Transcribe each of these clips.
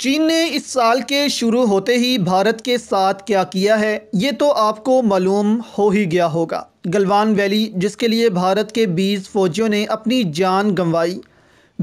चीन ने इस साल के शुरू होते ही भारत के साथ क्या किया है ये तो आपको मालूम हो ही गया होगा गलवान वैली जिसके लिए भारत के 20 फौजियों ने अपनी जान गंवाई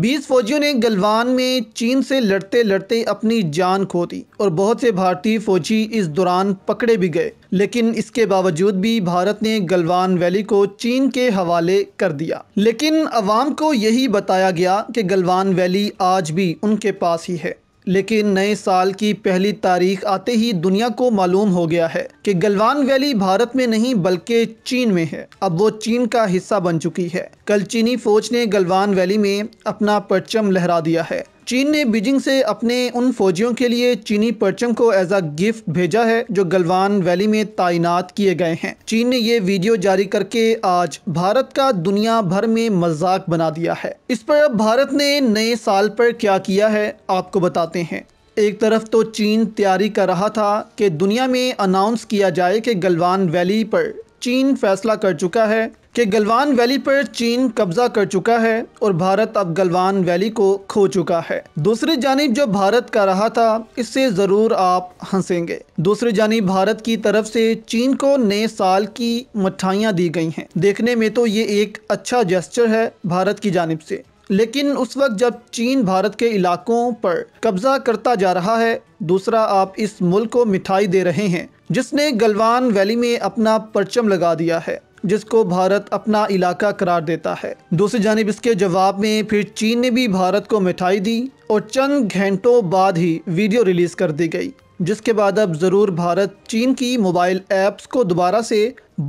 20 फौजियों ने गलवान में चीन से लड़ते लड़ते अपनी जान खो दी और बहुत से भारतीय फौजी इस दौरान पकड़े भी गए लेकिन इसके बावजूद भी भारत ने गलवान वैली को चीन के हवाले कर दिया लेकिन अवाम को यही बताया गया कि गलवान वैली आज भी उनके पास ही है लेकिन नए साल की पहली तारीख आते ही दुनिया को मालूम हो गया है कि गलवान वैली भारत में नहीं बल्कि चीन में है अब वो चीन का हिस्सा बन चुकी है कल चीनी फौज ने गलवान वैली में अपना परचम लहरा दिया है चीन ने बीजिंग से अपने उन फौजियों के लिए चीनी परचम को एज अ गिफ्ट भेजा है जो गलवान वैली में तैनात किए गए हैं चीन ने ये वीडियो जारी करके आज भारत का दुनिया भर में मजाक बना दिया है इस पर अब भारत ने नए साल पर क्या किया है आपको बताते हैं एक तरफ तो चीन तैयारी कर रहा था कि दुनिया में अनाउंस किया जाए कि गलवान वैली पर चीन फैसला कर चुका है कि गलवान वैली पर चीन कब्जा कर चुका है और भारत अब गलवान वैली को खो चुका है दूसरी जानब जो भारत का रहा था इससे ज़रूर आप हंसेंगे दूसरी जानब भारत की तरफ से चीन को नए साल की मिठाइयाँ दी गई हैं देखने में तो ये एक अच्छा जेस्चर है भारत की जानब से लेकिन उस वक्त जब चीन भारत के इलाकों पर कब्जा करता जा रहा है दूसरा आप इस मुल्क को मिठाई दे रहे हैं जिसने गलवान वैली में अपना परचम लगा दिया है जिसको भारत अपना इलाका करार देता है दूसरी जानब इसके जवाब में फिर चीन ने भी भारत को मिठाई दी और चंद घंटों बाद ही वीडियो रिलीज़ कर दी गई जिसके बाद अब ज़रूर भारत चीन की मोबाइल ऐप्स को दोबारा से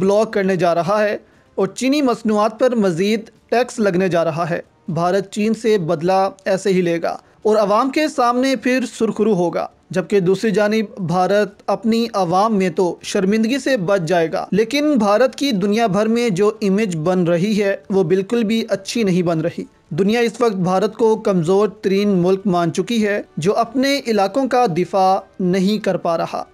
ब्लॉक करने जा रहा है और चीनी मसनूआत पर मज़ीद टैक्स लगने जा रहा है भारत चीन से बदला ऐसे ही लेगा और आवाम के सामने फिर सुरखरू होगा जबकि दूसरी जानब भारत अपनी आवाम में तो शर्मिंदगी से बच जाएगा लेकिन भारत की दुनिया भर में जो इमेज बन रही है वो बिल्कुल भी अच्छी नहीं बन रही दुनिया इस वक्त भारत को कमज़ोर तरीन मुल्क मान चुकी है जो अपने इलाकों का दिफा नहीं कर पा रहा